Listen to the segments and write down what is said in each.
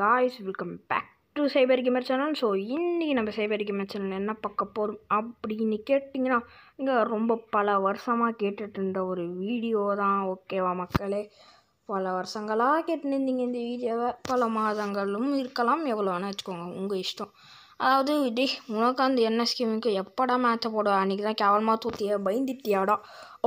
guys welcome back to cyber gamer channel so இன்றைக்கி நம்ம சைபர் gamer channel என்ன பார்க்க போகிறோம் அப்படின்னு கேட்டிங்கன்னா இங்கே ரொம்ப பல வருஷமாக கேட்டுட்டு ஒரு வீடியோ தான் ஓகேவா மக்களே பல வருஷங்களாக கேட்டுருந்தீங்க இந்த வீடியோவை பல மாதங்களும் இருக்கலாம் எவ்வளோ வச்சுக்கோங்க உங்கள் இஷ்டம் அதாவது டே உனக்கு அந்த என்ன ஸ்கீமுக்கு எப்படா மேட்சை போடுவ அன்றைக்கி தான் கேவலமாக தூத்திய பயந்துட்டியாடா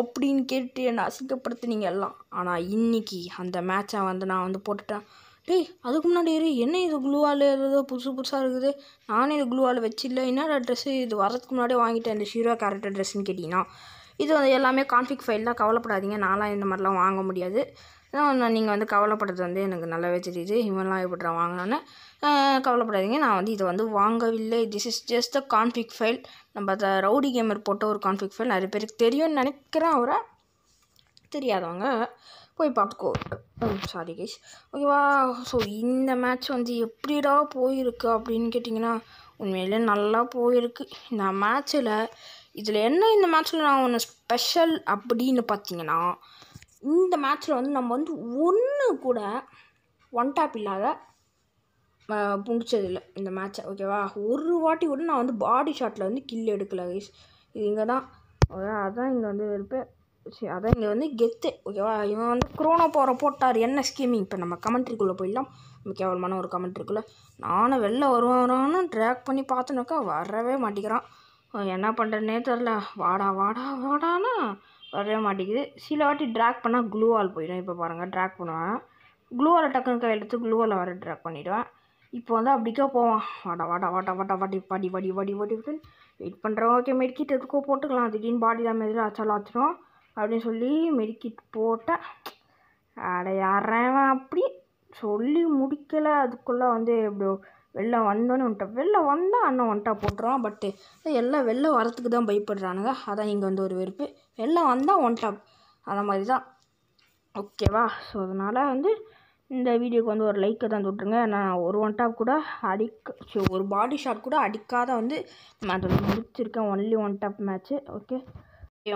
அப்படின்னு கேட்டு என்னை அசிங்கப்படுத்தினீங்க எல்லாம் ஆனால் இன்றைக்கி அந்த மேட்சை வந்து நான் வந்து போட்டுட்டேன் டேய் அதுக்கு முன்னாடி இரு என்ன இது க்ளூவால் ஏதோ புதுசு புதுசாக இருக்குது நானே இது குளுவால் வச்சில்ல என்னடா ட்ரெஸ்ஸு இது வரதுக்கு முன்னாடியே வாங்கிட்டேன் இந்த ஷீரோ கேரக்டர் ட்ரெஸ்ஸுன்னு கேட்டிங்கன்னா இது வந்து எல்லாமே கான்ஃபிக் ஃபைல் தான் கவலைப்படாதீங்க நான்லாம் இந்த மாதிரிலாம் வாங்க முடியாது நீங்கள் வந்து கவலைப்படுறது வந்து எனக்கு நல்லாவே தெரியுது இவன்லாம் எப்படி வாங்கினோன்னே கவலைப்படாதீங்க நான் வந்து இதை வந்து வாங்கவில்லை this is just a config file நம்ம அதை ரவுடி கேமர் போட்ட ஒரு கான்ஃபிக் ஃபைல் நிறைய பேருக்கு தெரியும்னு நினைக்கிறேன் அவரை தெரியாதவங்க போய் பார்த்துக்கோ சாரி கைஸ் ஓகேவா ஸோ இந்த மேட்ச் வந்து எப்படிடா போயிருக்கு அப்படின்னு கேட்டிங்கன்னா உண்மையிலே நல்லா போயிருக்கு இந்த மேட்ச்சில் இதில் என்ன இந்த மேட்ச்சில் நான் ஒன்று ஸ்பெஷல் அப்படின்னு பார்த்தீங்கன்னா இந்த மேட்ச்சில் வந்து நம்ம வந்து ஒன்று கூட ஒன் டாப் இல்லாத முடிச்சதில்லை இந்த மேட்ச்சை ஓகேவா ஒரு வாட்டி கூட நான் வந்து பாடி ஷாட்டில் வந்து கில் எடுக்கலை கைஸ் இது இங்கே தான் அதான் இங்கே வந்து இருப்பேன் சரி அதான் இங்கே வந்து கெத்து ஓகேவா இவன் வந்து குரோனா போகிற போட்டார் என்ன ஸ்கீமிங் இப்போ நம்ம கமெண்ட்ரிக்குள்ளே போயிடலாம் நம்ம கேவலமான ஒரு கமெண்ட்ரிக்குள்ளே நானும் வெளில வருவான்னு ட்ராக் பண்ணி பார்த்துனாக்கா வரவே மாட்டேங்கிறான் என்ன பண்ணுறேன்னே தெரில வாடா வாடா வாடானா வரவே மாட்டேங்குது சில வாட்டி ட்ராக் பண்ணால் குளூவால் போயிடும் இப்போ பாருங்கள் ட்ராக் பண்ணுவேன் குளூவால் டக்குன்னு கையில் எடுத்து குளூவால் வர ட்ராக் பண்ணிவிடுவேன் இப்போ வந்து அப்படிக்கா போவான் வாடா வாடா வாடா வாடா வாடி வாடி வாடி வாடி வாடி வெயிட் பண்ணுறோம் ஓகே மெடிக்கிட்டு இருக்கோ போட்டுக்கலாம் திடீர்னு பாடி டேமேஜில் அச்சாலும் ஆச்சிரும் அப்படின்னு சொல்லி மெடிக்கிட்டு போட்டேன் அட யாரவன் அப்படி சொல்லி முடிக்கலை அதுக்குள்ளே வந்து எப்படியோ வெளில வந்தோன்னு வந்துட்டா வெளில வந்தால் அண்ணன் வந்துட்டா போட்டுருவான் பட்டு எல்லாம் வெளில வரத்துக்கு தான் பயப்படுறானுங்க அதான் இங்கே வந்து ஒரு வெறுப்பு வெளில வந்தால் ஒன்ட்டா அந்த மாதிரி தான் ஓகேவா ஸோ அதனால் வந்து இந்த வீடியோக்கு வந்து ஒரு லைக்கை தான் தொட்டுருங்க நான் ஒரு ஒன் டாப் கூட அடிக்க ஒரு பாடி ஷாட் கூட அடிக்காத வந்து நான் அதை முடிச்சிருக்கேன் only one top match okay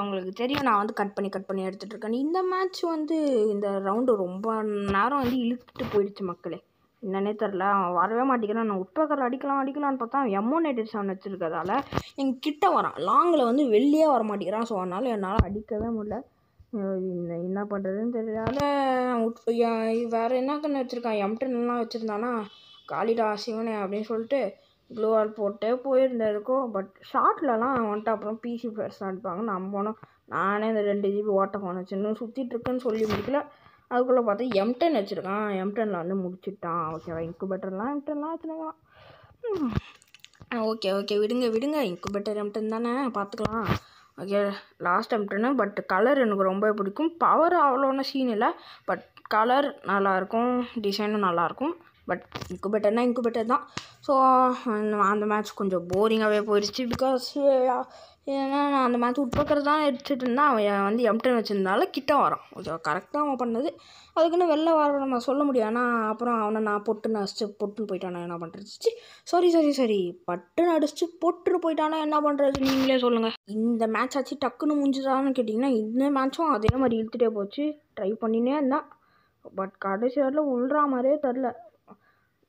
உங்களுக்கு தெரியும் நான் வந்து கட் பண்ணி கட் பண்ணி எடுத்துகிட்டு இருக்கேன் இந்த மேட்ச் வந்து இந்த ரவுண்டு ரொம்ப நேரம் வந்து இழுத்துட்டு போயிடுச்சு மக்களே என்னன்னே தெரில அவன் வரவே மாட்டேங்கிறான் நான் உட்பக்கரில் அடிக்கலாம் அடிக்கலாம்னு பார்த்தா எம்மோ நைட்டட் செவன் வச்சுருக்கறதால எங்கள் கிட்ட வரான் லாங்கில் வந்து வெளியே வர மாட்டேங்கிறான் ஸோ அதனால் என்னால் அடிக்கவே முடியல என்ன பண்ணுறதுன்னு தெரியல வேறு என்ன கண்ணு வச்சுருக்கான் எம்டன்லாம் வச்சுருந்தானா காலிடா சிவனே அப்படின்னு சொல்லிட்டு க்ளோ ஆல் போட்டே போயிருந்ததுக்கும் பட் ஷார்ட்லலாம் வந்துட்டு அப்புறம் பிசி பெருசாக அடிப்பாங்க நம்ம போனோம் நானே இந்த ரெண்டு ஜிபி ஓட்ட ஃபோன் வச்சுருந்தோம் சுற்றிட்டுருக்குன்னு சொல்லி முடிக்கல அதுக்குள்ளே பார்த்தா டென் வச்சுருக்கான் எம்டெனில் வந்து முடிச்சுட்டான் ஓகேவா இன்குபேட்டர்லாம் எம்டென்லாம் வச்சுருக்கலாம் ஓகே ஓகே விடுங்க விடுங்க இன்குபேட்டர் எம்டன் தானே பார்த்துக்கலாம் ஓகே லாஸ்ட் எம்டனு பட் கலர் எனக்கு ரொம்ப பிடிக்கும் பவர் அவ்வளோன்னு சீன் இல்லை பட் கலர் நல்லாயிருக்கும் டிசைனும் நல்லாயிருக்கும் பட் இன்குபேட்டர்னா இன்குபேட்டர் தான் ஸோ அந்த மேட்ச் கொஞ்சம் போரிங்காகவே போயிடுச்சு பிகாஸ் ஏன்னா நான் அந்த மேட்ச் உட்பக்கிறது தான் எடுத்துகிட்டு இருந்தேன் அவன் வந்து எம்டன் வச்சுருந்தால கிட்ட வரான் கொஞ்சம் கரெக்டாக அவன் பண்ணது அதுக்குன்னு வெளில வர நம்ம சொல்ல முடியும் ஆனால் அப்புறம் அவனை நான் பொட்டுன்னு அடிச்சு பொட்டுன்னு போயிட்டானா என்ன பண்ணுறது சாரி சாரி சாரி பட்டுன்னு அடிச்சு பொட்டுன்னு போயிட்டானா என்ன பண்ணுறது நீங்களே சொல்லுங்கள் இந்த மேட்ச் ஆச்சு டக்குன்னு முடிஞ்சுதான்னு கேட்டிங்கன்னா இந்த மேட்ச்சும் அதே மாதிரி இழுத்துகிட்டே போச்சு ட்ரை பண்ணினே இருந்தேன் பட் கடைசி வரையிலும் விழ்றா மாதிரியே தெரில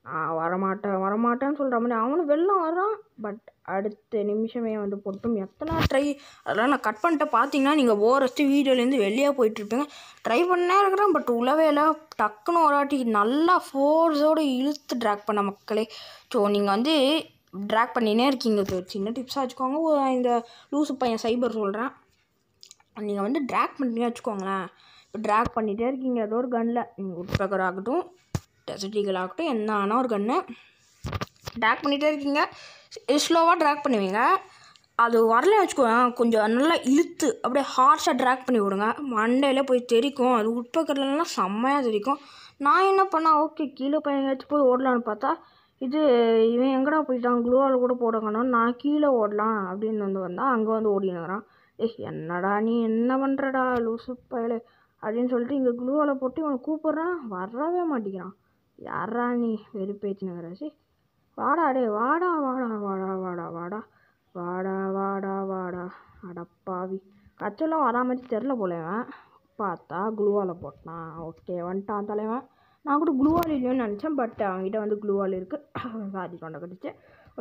நான் வரமாட்டேன் வரமாட்டேன்னு சொல்கிற மாதிரி அவனும் வெளில வரான் பட் அடுத்த நிமிஷமே வந்து பொட்டும் எத்தனை ட்ரை அதெல்லாம் நான் கட் பண்ணிட்டு பார்த்தீங்கன்னா நீங்கள் ஓரஸ்ட்டு வீடியோலேருந்து வெளியே போயிட்டுருப்பீங்க ட்ரை பண்ணே இருக்கிறேன் பட் உழவே இல்லை டக்குன்னு ஒரு வாட்டி நல்லா ஃபோர்ஸோடு இழுத்து ட்ராக் பண்ண மக்களே ஸோ நீங்கள் வந்து ட்ராக் பண்ணினே இருக்கீங்க ஒரு சின்ன டிப்ஸாக வச்சுக்கோங்க இந்த லூசு பையன் சைபர் சொல்கிறேன் நீங்கள் வந்து ட்ராக் பண்ணி வச்சுக்கோங்களேன் இப்போ ட்ராக் பண்ணிகிட்டே இருக்கீங்க ஏதோ ஒரு கன்னில் உட்பகர் ஆகட்டும் டெசிட்டிகள் ஆகட்டும் என்ன ஆனால் ஒரு கன்னை ட்ராக் பண்ணிகிட்டே இருக்கீங்க ஸ்லோவாக ட்ராக் பண்ணுவீங்க அது வரல வச்சுக்கோங்க கொஞ்சம் நல்லா இழுத்து அப்படியே ஹார்ஷாக ட்ராக் பண்ணி விடுங்க மண்டையில் போய் தெரிக்கும் அது உட்பக்கத்துலலாம் செம்மையாக தெரிக்கும் நான் என்ன பண்ணால் ஓகே கீழே போய் எங்கேயாச்சும் போய் ஓடலான்னு பார்த்தா இது இவன் எங்கடா போயிட்டான் குளோவால் கூட போடங்கணும் நான் கீழே ஓடலாம் அப்படின்னு வந்து வந்தால் அங்கே வந்து ஓடினுறான் ஏய் என்னடா நீ என்ன பண்ணுறடா லூசு பயலே அப்படின்னு சொல்லிட்டு இங்கே க்ளூவால் போட்டு இவனை கூப்பிட்றான் வரவே மாட்டேங்கிறான் யாரா நீ வெறுப்பேற்றினுங்கிற நகராசி வாடா அடே வாடா வாடா வாடா வாடா வாடா வாடா வாடா வாடா அடப்பாவி கச்செல்லாம் வரா மாதிரி தெரில போலவன் பார்த்தா குளுவால் போட்டான் ஓகே வந்துட்டான் தலைவன் நான் கூட குளுவால் இல்லைன்னு நினச்சேன் பட் அவங்ககிட்ட வந்து குளுவால் இருக்குது சாதி கொண்ட கட்டிச்சு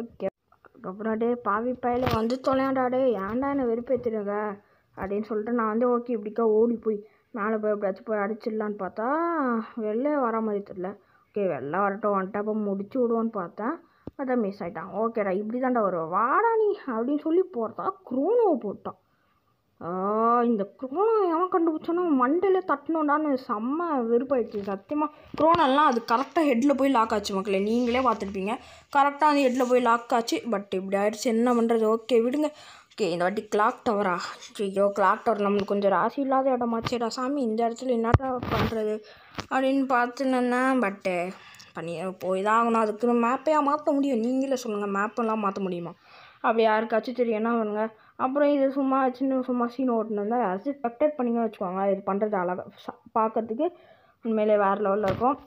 ஓகே அதுக்கப்புறம் டே பாவி பயில வந்து தொலையாண்டா டே ஏன்டா என்னை வெறுப்பேற்றுருங்க அப்படின்னு சொல்லிட்டு நான் வந்து ஓகே இப்படிக்கா ஓடி போய் மேலே போய் எப்படியாச்சும் போய் அடிச்சிடலான்னு பார்த்தா வெளில வர மாதிரி தெரில ஓகே வெளில வரட்டும் வந்துட்டு அப்போ முடிச்சு விடுவோன்னு பார்த்தேன் பார்த்தா மிஸ் ஆகிட்டான் ஓகேடா இப்படி தாண்டா வருவோம் வாடா நீ அப்படின்னு சொல்லி போகிறதா குரோனோவை போட்டான் இந்த குரோனோ எவன் கண்டுபிடிச்சோன்னா மண்டையில் தட்டினோண்டான்னு செம்ம வெறுப்பாயிடுச்சு சத்தியமாக குரோனெல்லாம் அது கரெக்டாக ஹெட்டில் போய் லாக் ஆச்சு மக்களே நீங்களே பார்த்துருப்பீங்க கரெக்டாக அந்த ஹெட்டில் போய் லாக் ஆச்சு பட் இப்படி ஆயிடுச்சு என்ன பண்ணுறது ஓகே விடுங்க ஓகே இந்த வாட்டி கிளாக் டவரா ஐயோ கிளாக் டவர் நம்மளுக்கு கொஞ்சம் ராசி இல்லாத இடமாச்சேடா சாமி இந்த இடத்துல என்னடா பண்ணுறது அப்படின்னு பார்த்துனேன்னா பட்டு பண்ணி போய் தான் ஆகணும் அதுக்கு மேப்பையாக மாற்ற முடியும் நீங்களே சொல்லுங்கள் மேப்பெல்லாம் மாற்ற முடியுமா அப்படி யாருக்காச்சும் தெரியும்னா அவனுங்க அப்புறம் இது சும்மா சின்ன சும்மா சீன் ஓட்டுனது யாராச்சும் ஸ்பெக்டேட் பண்ணிங்க வச்சுக்கோங்க இது பண்ணுறது அழகாக பார்க்கறதுக்கு உண்மையிலே வேறு லெவலில் இருக்கும்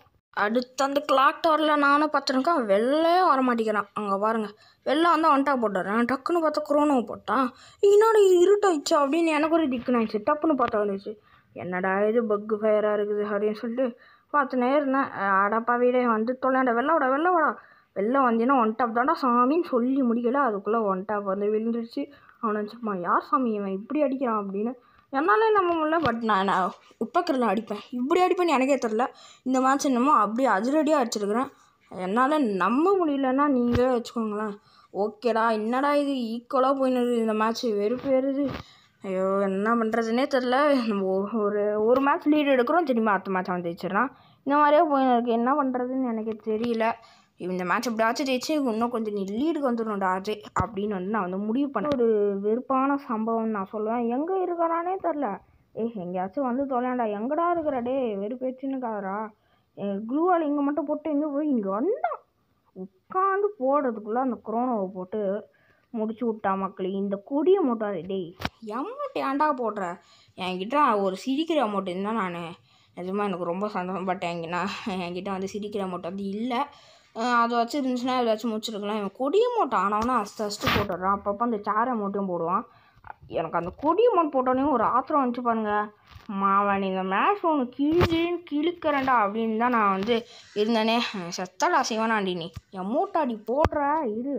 அடுத்து அந்த கிளாக் டவரில் நானும் பார்த்துருக்கேன் வெள்ளையே வர மாட்டேங்கிறான் அங்கே பாருங்கள் வெளில வந்து ஒன்ட்டா போட்டுறேன் டக்குன்னு பார்த்தா குரோனோ போட்டான் என்னடா இது இருட்டாயிடுச்சு அப்படின்னு எனக்கு ஒரு திக்குனாயிடுச்சு டப்புன்னு பார்த்தா வந்துச்சு என்னடா இது பக்கு ஃபயராக இருக்குது அப்படின்னு சொல்லிட்டு பார்த்து நேர்னேன் அடப்பா வீடே வந்து தொலையாண்ட வெள்ளோட வெள்ளோட வெளில வந்தீங்கன்னா ஒன் டாப் தாண்டா சாமின்னு சொல்லி முடிக்கல அதுக்குள்ளே ஒன் டாப் வந்து விழுந்துருச்சு அவனை சும்மா யார் சாமி இவன் இப்படி அடிக்கிறான் அப்படின்னு என்னால் நம்ம முடில பட் நான் நான் உப்பக்கரில் அடிப்பேன் இப்படி அடிப்பேன்னு எனக்கே தெரில இந்த மேட்ச் என்னமோ அப்படியே அதிரடியாக அடிச்சிருக்கிறேன் என்னால் நம்ப முடியலன்னா நீங்களே வச்சுக்கோங்களேன் ஓகேடா என்னடா இது ஈக்குவலாக போயினது இந்த மேட்ச் வெறுப்பேறுது ஐயோ என்ன பண்ணுறதுனே தெரில நம்ம ஒரு ஒரு மேட்ச் லீடு எடுக்கிறோம் திரும்பி அடுத்த மேட்ச் அவன் ஜெயிச்சிடறான் இந்த மாதிரியே போயின்னு இருக்குது என்ன பண்ணுறதுன்னு எனக்கு தெரியல இந்த மேட்ச் எப்படியாச்சும் ஜெயிச்சு இன்னும் கொஞ்சம் நீ லீடுக்கு வந்துடணும்டா டாஜே அப்படின்னு வந்து நான் வந்து முடிவு பண்ண ஒரு வெறுப்பான சம்பவம் நான் சொல்லுவேன் எங்கே இருக்கிறானே தெரில ஏ எங்கேயாச்சும் வந்து தொலையாண்டா எங்கடா இருக்கிற டே வெறுப்பேச்சுன்னுக்காரா குருவால் இங்கே மட்டும் போட்டு எங்கே போய் இங்கே வந்தான் உட்காந்து போடுறதுக்குள்ளே அந்த குரோனோவை போட்டு முடிச்சு விட்டா மக்களே இந்த கொடிய மோட்டார் டேய் அமௌண்ட் ஏண்டா போடுற என்கிட்ட ஒரு சிரிக்கிற அமௌண்ட் இருந்தால் நான் நிஜமாக எனக்கு ரொம்ப சந்தோஷம் பட் எங்க என்கிட்ட வந்து சிரிக்கிற அமௌண்ட் வந்து இல்லை அதை வச்சு இருந்துச்சுன்னா வச்சு முடிச்சிருக்கலாம் இவன் கொடிய மூட்டை ஆனவனே அஸ்து அஸ்து போட்டுடுறான் அப்பப்போ அந்த சேரை மூட்டையும் போடுவான் எனக்கு அந்த கொடிய மூட்டை போட்டோன்னே ஒரு ஆத்திரம் வந்துச்சு பாருங்கள் மாவன் இந்த மேட்ச் ஒன்று கிழிஞ்சின்னு கிழிக்கிறேன்டா அப்படின்னு தான் நான் வந்து இருந்தேனே செத்தடா சிவனாண்டி நீ அடி போடுற இது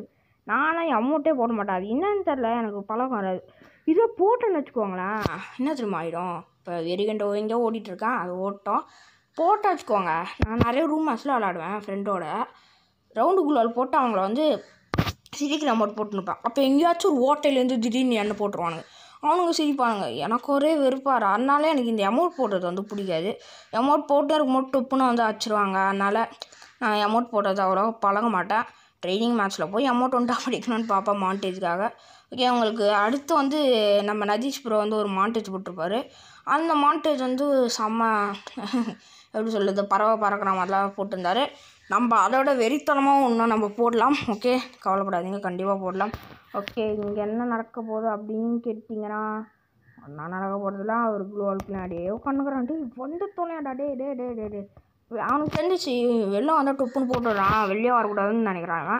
நானும் என் அமௌண்ட்டே போட மாட்டேன் அது என்னன்னு தெரில எனக்கு பழக்கம் வராது இதை போட்டேன்னு வச்சுக்கோங்களேன் என்ன திரும்ப ஆகிடும் இப்போ வெறிகண்டை எங்கேயோ ஓடிட்டுருக்கேன் அது ஓட்டம் போட்டால் வச்சுக்கோங்க நான் நிறைய ரூம் மேட்ச்சில் விளாடுவேன் ஃப்ரெண்டோட ரவுண்டு குள்ளால் போட்டு அவங்கள வந்து சிரிக்கிற மாதிரி போட்டுருப்பான் அப்போ எங்கேயாச்சும் ஒரு ஓட்டையிலேருந்து திடீர்னு எண்ணெய் போட்டுருவானுங்க அவனுங்க சிரிப்பானுங்க எனக்கு ஒரே வெறுப்பாரு அதனால எனக்கு இந்த அமௌண்ட் போடுறது வந்து பிடிக்காது அமௌண்ட் போட்டு மட்டும் டொப்புன்னு வந்து அச்சுருவாங்க அதனால் நான் அமௌண்ட் போடுறது அவ்வளோ பழக மாட்டேன் ட்ரைனிங் மேட்ச்சில் போய் அமௌண்ட் ஒன்றா படிக்கணும்னு பார்ப்பேன் மாண்டேஜுக்காக ஓகே அவங்களுக்கு அடுத்து வந்து நம்ம நதீஷ் ப்ரோ வந்து ஒரு மாண்டேஜ் போட்டிருப்பாரு அந்த மாண்டேஜ் வந்து செம்ம எப்படி சொல்கிறது பறவை பறக்கிற மாதிரிலாம் போட்டிருந்தார் நம்ம அதோட வெறித்தனமாக இன்னும் நம்ம போடலாம் ஓகே கவலைப்படாதீங்க கண்டிப்பாக போடலாம் ஓகே இங்கே என்ன நடக்க போகுது அப்படின்னு கேட்டிங்கன்னா நான் நடக்க போகிறதுலாம் ஒரு குளோ வால்க்குள்ளே அடியே உட்காந்துக்கிறான்டி வந்து தோணையாடா டே டே டே டே டே அவனுக்கு தெரிஞ்சிச்சு வெளில வந்தால் டொப்புன்னு போட்டுடுறான் வெளியே வரக்கூடாதுன்னு நினைக்கிறாங்க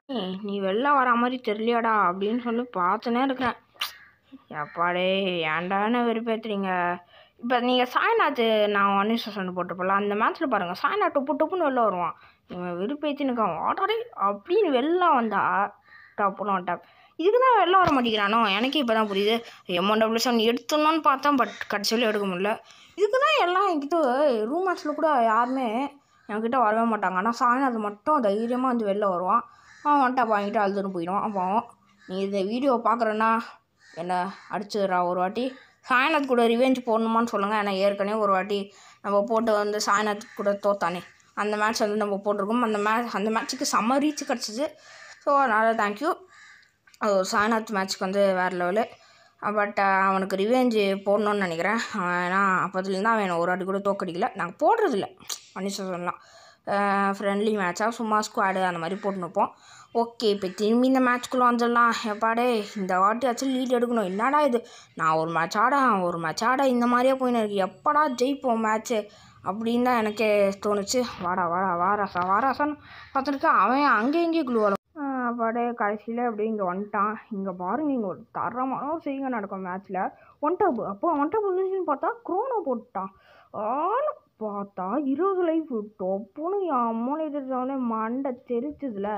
நீ வெளில வர மாதிரி தெரியலையாடா அப்படின்னு சொல்லி பார்த்துனே இருக்கிறேன் எப்பாடே ஏண்டான வெறுப்பேற்றுறீங்க இப்போ நீங்கள் சாய்நாத் நான் ஒன் இஸ் ஒன்று போட்டிருப்பல அந்த மேட்ச்சில் பாருங்கள் சாய்நாத் டொப்பு டொப்புன்னு வெளில வருவான் இவன் வெறுப்பேத்தினுக்கான் ஆடாடே அப்படின்னு வெளில வந்தா டப்புலாம் டப் இதுக்கு தான் வெளில வர மாட்டேங்கிறானோ எனக்கு இப்போ தான் புரியுது எம்ஒன் டபுள்யூ செவன் எடுத்தணும்னு பார்த்தா பட் கடைசியில் எடுக்க முடியல இதுக்கு தான் எல்லாம் என்கிட்ட ரூமர்ஸில் கூட யாருமே என்கிட்ட வரவே மாட்டாங்க ஆனால் அது மட்டும் தைரியமாக வந்து வெளில வருவான் அவன் வந்துட்டு அப்போ என்கிட்ட அழுதுன்னு போயிடுவான் அப்போ நீ இந்த வீடியோ பார்க்குறேன்னா என்னை அடிச்சிடுறா ஒரு வாட்டி சாயநாத் கூட ரிவெஞ்ச் போடணுமான்னு சொல்லுங்கள் ஏன்னா ஏற்கனவே ஒரு வாட்டி நம்ம போட்டு வந்து சாயநாத் கூட தோத்தானே அந்த மேட்ச் வந்து நம்ம போட்டிருக்கோம் அந்த மே அந்த மேட்ச்சுக்கு செம்ம ரீச் கிடச்சிது ஸோ அதனால் தேங்க்யூ சாய்நாத் மேட்ச்க்கு வந்து வேறு லெவலு பட் uh, அவனுக்கு ரிவெஞ்சு போடணுன்னு நினைக்கிறேன் ஏன்னா அப்போதுலேருந்து அவன் ஒரு ஆடி கூட தோக்கடிக்கல நாங்கள் போடுறதில்ல மனுஷன் சொல்லலாம் ஃப்ரெண்ட்லி மேட்சாக சும்மா ஸ்குவாடு அந்த மாதிரி போட்டுனுப்போம் ஓகே இப்போ திரும்பி இந்த மேட்ச்சுக்குள்ளே வந்துடலாம் எப்பாடே இந்த வாட்டி ஆச்சு லீட் எடுக்கணும் என்னடா இது நான் ஒரு மேட்ச் ஆட ஒரு மேட்ச் இந்த மாதிரியே போயின்னு இருக்கு எப்படா ஜெயிப்போம் மேட்ச்சு அப்படின்னு தான் எனக்கே தோணுச்சு வாடா வாடா வாராசா வாராசான்னு பார்த்துருக்கேன் அவன் அங்கே இங்கேயே குழுவாலும் சாப்பாடு கடைசியில் அப்படியே இங்கே வந்துட்டான் இங்கே பாருங்க இங்கே ஒரு தரமான ஒரு சீங்க நடக்கும் மேட்ச்சில் ஒன் அப்போ ஒன் டாப் இருந்துச்சுன்னு பார்த்தா குரோனோ போட்டான் ஆனால் பார்த்தா இருபது லைஃப் விட்டோம் பொண்ணு அம்மோனை எதிர்த்தாலே மண்டை தெரிச்சதுல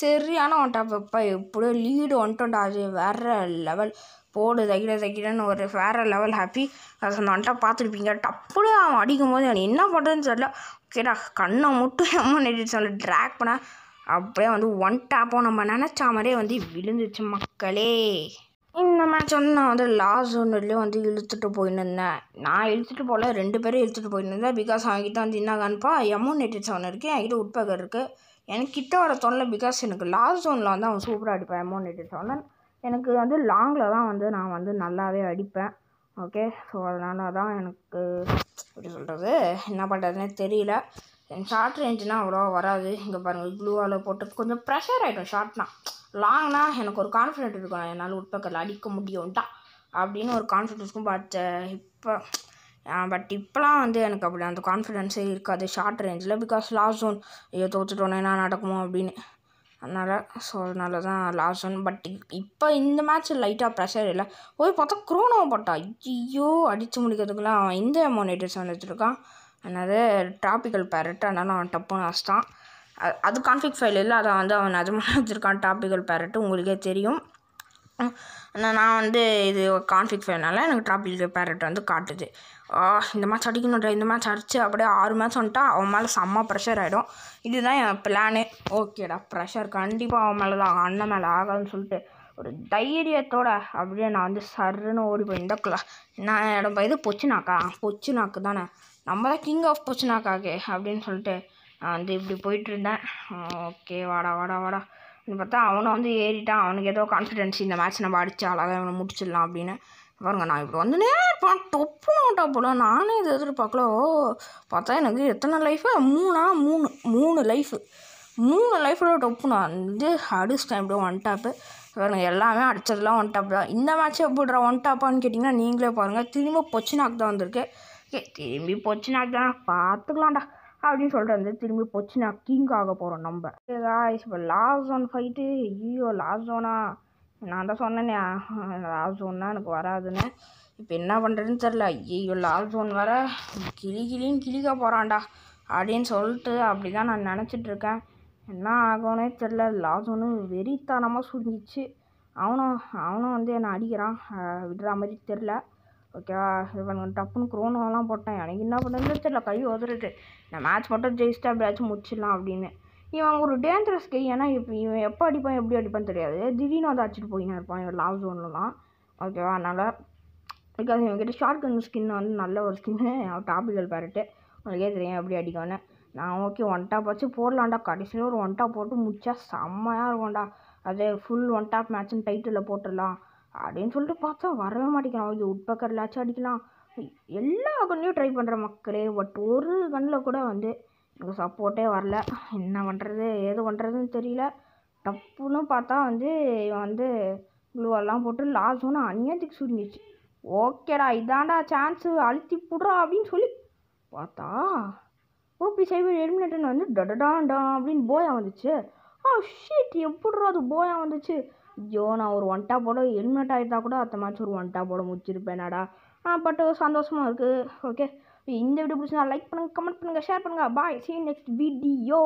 சரியான ஒன் டாப் இப்போ எப்படியோ லீடு ஒன்ட்டு அது வேறு லெவல் போடு தைக்கிட தைக்கிடன்னு ஒரு வேறு லெவல் ஹாப்பி அதை அந்த ஒன்ட்டா பார்த்துருப்பீங்க டப்புனு அவன் அடிக்கும் போது என்ன பண்ணுறதுன்னு தெரியல ஓகேடா கண்ணை மட்டும் அம்மன் எடிட் ட்ராக் பண்ண அப்படியே வந்து ஒன் டேப்போ நம்ம நினச்சா மாதிரியே வந்து விழுந்துச்சு மக்களே இந்த மேட்ச் வந்து நான் வந்து லாஸ்ட் ஒன்றுலேயே வந்து இழுத்துட்டு இருந்தேன் நான் இழுத்துட்டு போகல ரெண்டு பேரும் இழுத்துட்டு இருந்தேன் பிகாஸ் அவங்ககிட்ட வந்து என்ன கண்பா எமௌன் எயிட்டி செவன் இருக்குது என்கிட்ட உட்பகர் இருக்குது எனக்கு கிட்ட வர தொல்லை பிகாஸ் எனக்கு லாஸ்ட் ஜோனில் வந்து அவன் சூப்பராக அடிப்பான் எமௌன் எயிட்டி செவன் எனக்கு வந்து லாங்கில் தான் வந்து நான் வந்து நல்லாவே அடிப்பேன் ஓகே ஸோ அதனால தான் எனக்கு எப்படி சொல்கிறது என்ன பண்ணுறதுனே தெரியல ஷார்ட் ரேஞ்சுனா அவ்வளோவா வராது இங்கே பாருங்கள் ப்ளூவால் போட்டு கொஞ்சம் ப்ரெஷர் ஆகிடும் ஷார்ட்னா லாங்னா எனக்கு ஒரு கான்ஃபிடென்ட் இருக்கும் என்னால் உட்பக்கத்தில் அடிக்க முடியும்டா அப்படின்னு ஒரு கான்ஃபிடென்ஸ் இருக்கும் பட் இப்போ பட் இப்போலாம் வந்து எனக்கு அப்படி அந்த கான்ஃபிடென்ஸே இருக்காது ஷார்ட் ரேஞ்சில் பிகாஸ் லாஸ்ட் ஜோன் ஐயோ தோத்துட்டோன்னே என்ன நடக்குமோ அப்படின்னு அதனால் ஸோ அதனால தான் லாஸ் ஒன் பட் இப்போ இந்த மேட்ச் லைட்டாக ப்ரெஷர் இல்லை போய் பார்த்தா குரோனோ போட்டா ஐயோ அடித்து முடிக்கிறதுக்குலாம் எந்த இந்த மோனிட்டர்ஸ் வந்துட்டுருக்கான் என்னது டாப்பிக்கல் பேரட் அதனால் அவன் டப்புன்னு வச்சிட்டான் அது கான்ஃபிக் ஃபைல் இல்லை அதை வந்து அவன் நிஜமாக வச்சுருக்கான் டாப்பிக்கல் பேரட்டு உங்களுக்கே தெரியும் நான் வந்து இது கான்ஃபிக் ஃபைல்னால எனக்கு டாப்பிக்கல் பேரட் வந்து காட்டுது இந்த மேட்ச் அடிக்கணுன்ற இந்த மேட்ச் சடிச்சு அப்படியே ஆறு மேட்ச் வந்துட்டா அவன் மேலே செம்ம ப்ரெஷர் ஆகிடும் இதுதான் என் பிளானே ஓகேடா ப்ரெஷர் கண்டிப்பாக அவன் மேலே தான் அண்ணன் மேலே ஆகாதுன்னு சொல்லிட்டு ஒரு தைரியத்தோட அப்படியே நான் வந்து சருன்னு ஓடி போய் இந்த கிளா நான் இடம் இது பொச்சுனாக்கா பொச்சுனாக்கு தானே நம்ம தான் கிங் ஆஃப் பொச்சுனாக்காகே அப்படின்னு சொல்லிட்டு நான் வந்து இப்படி போயிட்டுருந்தேன் ஓகே வாடா வாடா வாடா அப்படின்னு பார்த்தா அவனை வந்து ஏறிட்டான் அவனுக்கு ஏதோ கான்ஃபிடென்ஸ் இந்த மேட்ச் நம்ம அடித்து அழகாக அவனை முடிச்சிடலாம் அப்படின்னு பாருங்க நான் இப்படி வந்து நேரம் டொப்பு நோட்டா போல நானே இது எதிர்பார்க்கல ஓ பார்த்தா எனக்கு எத்தனை லைஃபு மூணா மூணு மூணு லைஃபு மூணு லைஃப்பில் டொப்பு நான் வந்து அடிச்சிட்டேன் இப்படி ஒன் டாப்பு பாருங்க எல்லாமே அடித்ததெல்லாம் ஒன் டாப் தான் இந்த மேட்ச் எப்படிடா ஒன் டாப்பான்னு கேட்டிங்கன்னா நீங்களே பாருங்கள் திரும்ப பொச்சினாக்கு தான் வந்திருக்கு திரும்பி போச்சுன்னா தான் பார்த்துக்கலாம்டா அப்படின்னு சொல்கிற வந்து திரும்பி போச்சுன்னா கிங் ஆக போகிறோம் நம்ம இப்போ லாஸ்ட் ஜோன் ஃபைட்டு ஐயோ லாஸ்ட் ஜோனா நான் தான் சொன்னேனே லாஸ்ட் ஜோன்னா எனக்கு வராதுன்னு இப்போ என்ன பண்ணுறதுன்னு தெரில ஐயோ லாஸ்ட் ஜோன் வர கிளி கிளின்னு கிளிக்க போகிறான்டா அப்படின்னு சொல்லிட்டு அப்படி தான் நான் நினச்சிட்ருக்கேன் என்ன ஆகும்னே தெரில லாஸ்ட் ஜோனு வெறித்தனமாக சுருங்கிச்சு அவனும் அவனும் வந்து என்னை அடிக்கிறான் விடுற மாதிரி தெரில ஓகேவா இவன் டப்புன்னு குரோனாலாம் போட்டேன் எனக்கு என்ன பண்ணுறது தெரியல கை உதறது நான் மேட்ச் மட்டும் ஜெயிச்சிட்டா அப்படியாச்சும் முடிச்சிடலாம் அப்படின்னு இவன் ஒரு டேஞ்சரஸ் கை ஏன்னா இப்போ இவன் எப்போ அடிப்பான் எப்படி அடிப்பான்னு தெரியாது திடீர்னு அதை அடிச்சுட்டு போயினா இருப்பான் இவன் லாக் ஜோன்லலாம் ஓகேவா அதனால் பிகாஸ் இவங்ககிட்ட ஷார்ட் கன் ஸ்கின் வந்து நல்ல ஒரு ஸ்கின்னு டாபிக்கல் பேரட்டு உங்களுக்கே தெரியும் எப்படி அடிக்கணும் நான் ஓகே ஒன் டாப் வச்சு போடலான்டா கடைசியில் ஒரு ஒன் டாப் போட்டு முடிச்சா செம்மையாக இருக்கும்டா அதே ஃபுல் ஒன் டாப் மேட்ச்னு டைட்டிலில் போட்டுடலாம் அப்படின்னு சொல்லிட்டு பார்த்தா வரவே மாட்டேங்கிறான் ஐயோ லாச்சும் அடிக்கலாம் எல்லா கண்ணையும் ட்ரை பண்ணுற மக்களே பட் ஒரு கண்ணில் கூட வந்து எனக்கு சப்போர்ட்டே வரல என்ன பண்ணுறது ஏது பண்ணுறதுன்னு தெரியல டப்புன்னு பார்த்தா வந்து இவன் வந்து குளுவெல்லாம் போட்டு லாஸ்ட் ஒன்று அநியாயத்துக்கு சுருங்கிச்சு ஓகேடா இதாண்டா சான்ஸு அழுத்தி போடுறா அப்படின்னு சொல்லி பார்த்தா ஓபி சைபர் எலிமினேட்டன் வந்து டடடாண்டா அப்படின்னு போயா வந்துச்சு ஆ ஷீட் எப்படிடா அது போயா வந்துச்சு ஐயோ நான் ஒரு ஒன் போட ஹெல்மெட் ஆகிட்டா கூட அத்த மாதிரி ஒரு ஒன் போட முடிச்சிருப்பேனாடா பட் சந்தோஷமாக இருக்குது ஓகே இந்த வீடியோ பிடிச்சிருந்தா லைக் பண்ணுங்கள் கமெண்ட் பண்ணுங்கள் ஷேர் பண்ணுங்கள் பாய் சி நெக்ஸ்ட் வீடியோ